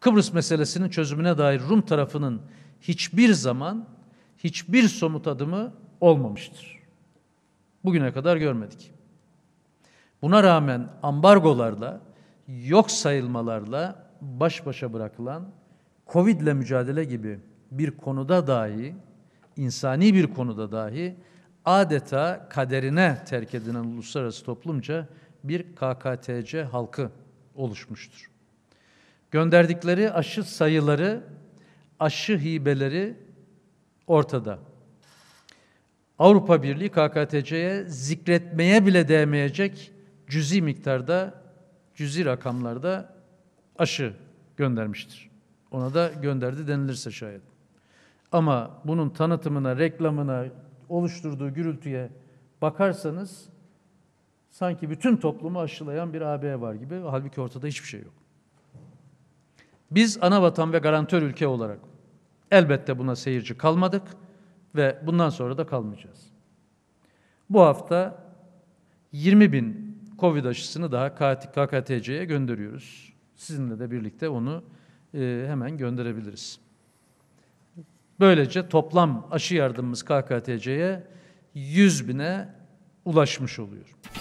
Kıbrıs meselesinin çözümüne dair Rum tarafının hiçbir zaman hiçbir somut adımı olmamıştır. Bugüne kadar görmedik. Buna rağmen ambargolarla, yok sayılmalarla baş başa bırakılan Covid'le mücadele gibi bir konuda dahi, insani bir konuda dahi adeta kaderine terk edilen uluslararası toplumca bir KKTC halkı oluşmuştur. Gönderdikleri aşı sayıları, aşı hibeleri ortada. Avrupa Birliği KKTC'ye zikretmeye bile değmeyecek cüzi miktarda, cüzi rakamlarda aşı göndermiştir. Ona da gönderdi denilirse şayet. Ama bunun tanıtımına, reklamına, oluşturduğu gürültüye bakarsanız sanki bütün toplumu aşılayan bir AB var gibi halbuki ortada hiçbir şey yok. Biz ana vatan ve garantör ülke olarak elbette buna seyirci kalmadık ve bundan sonra da kalmayacağız. Bu hafta 20 bin Covid aşısını daha KKTC'ye gönderiyoruz. Sizinle de birlikte onu e, hemen gönderebiliriz. Böylece toplam aşı yardımımız KKTC'ye 100 bine ulaşmış oluyor.